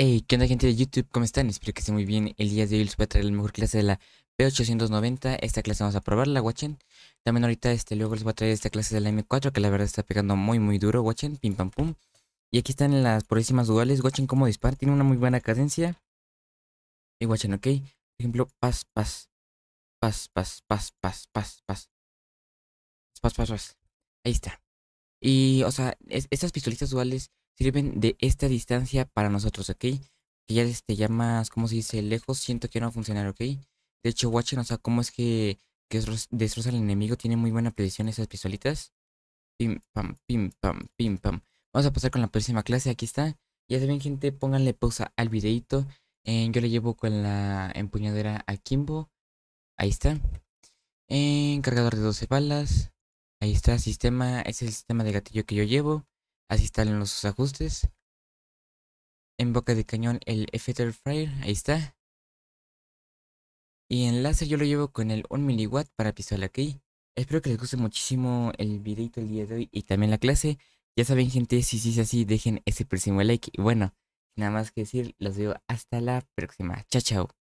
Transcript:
Hey, ¿qué onda gente de YouTube? ¿Cómo están? Espero que estén muy bien. El día de hoy les voy a traer la mejor clase de la P890. Esta clase vamos a probarla, guachen. También ahorita este, luego les voy a traer esta clase de la M4 que la verdad está pegando muy muy duro, watchen, Pim pam pum. Y aquí están las próximas duales, guachen cómo dispara. Tiene una muy buena cadencia. Y guachen, ok. Por ejemplo, pas, pas. Pas, pas, pas, pas, pas, pas. Pas, pas, pas. Ahí está. Y, o sea, estas pistolitas duales sirven de esta distancia para nosotros, ¿ok? Que ya te llamas, más, ¿cómo se dice? Lejos, siento que no va a funcionar, ¿ok? De hecho, watch, o sea, cómo es que, que destroza al enemigo. Tiene muy buena predicción esas pistolitas. Pim, pam, pim, pam, pim, pam. Vamos a pasar con la próxima clase, aquí está. Ya saben, gente, pónganle pausa al videito. Eh, yo le llevo con la empuñadera a Kimbo. Ahí está. Eh, cargador de 12 balas. Ahí está, sistema. es el sistema de gatillo que yo llevo. Así están los ajustes. En boca de cañón el Effector Fire. ahí está. Y en láser yo lo llevo con el 1 mW para pistola aquí. Espero que les guste muchísimo el videito el día de hoy y también la clase. Ya saben gente, si sí si es así, dejen ese próximo like. Y bueno, nada más que decir, los veo hasta la próxima. Chao, chao.